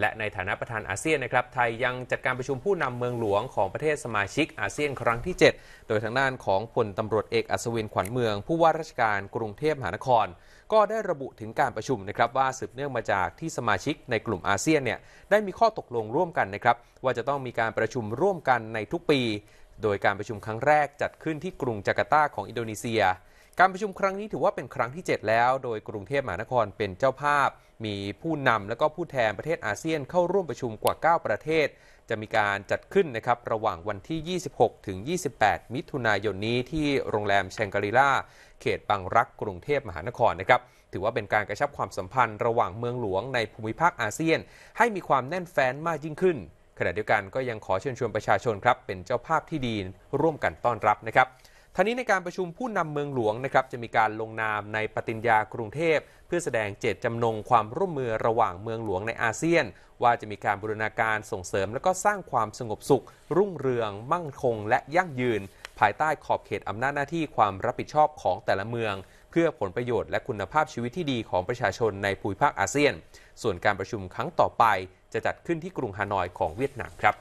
และในฐานะประธานอาเซียนนะครับไทยยังจัดการประชุมผู้นำเมืองหลวงของประเทศสมาชิกอาเซียนครั้งที่ 7 โดยทางด้านของพลตำรวจเอกอัศวินขวัญเมือง ผู้ว่าราชการกรุงเทพมหานคร ก็ได้ระบุถึงการประชุมนะครับว่าสืบเนื่องมาจากที่สมาชิกในกลุ่มอาเซียนเนี่ยได้มีข้อตกลงร่วมกันนะครับว่าจะต้องมีการประชุมร่วมกันในทุกปี โดยการประชุมครั้งแรกจัดขึ้นที่กรุงจาการ์ตาของอินโดนีเซีย การประชุมครั้งนี้ถือว่าเป็นครั้งที่ 7 แล้ว โดยกรุงเทพมหานครเป็นเจ้าภาพมีผู้นำและก็ผู้แทนประเทศอาเซียนเข้าร่วมประชุมกว่า 9 ประเทศ จะมีการจัดขึ้นนะครับระหว่างวันที่ 26 ถึง 28 มิถุนายนนี้ที่โรงแรมแชงกรีลาเขตบางรักกรุงเทพมหานครนะครับ ถือว่าเป็นการกระชับความสัมพันธ์ระหว่างเมืองหลวงในภูมิภาคอาเซียน ให้มีความแน่นแฟ้นมากยิ่งขึ้น ขณะเดียวกันก็ยังขอเชิญชวนประชาชนครับเป็นเจ้าภาพที่ดีร่วมกันต้อนรับนะครับทัานี้ในการประชุมผู้นำเมืองหลวงนะครับ จะมีการลงนามในปฏิญญากรุงเทพ เพื่อแสดงเจตจำนงความร่วมมือระหว่างเมืองหลวงในอาเซียน ว่าจะมีการบูรณาการส่งเสริม และก็สร้างความสงบสุข รุ่งเรือง มั่งคง และยั่งยืน ภายใต้ขอบเขตอำนาจหน้าที่ความรับผิดชอบของแต่ละเมือง เพื่อผลประโยชน์และคุณภาพชีวิตที่ดีของประชาชนในภูมิภาคอาเซียน ส่วนการประชุมครั้งต่อไป จะจัดขึ้นที่กรุงฮานอยของเวียดนามครับ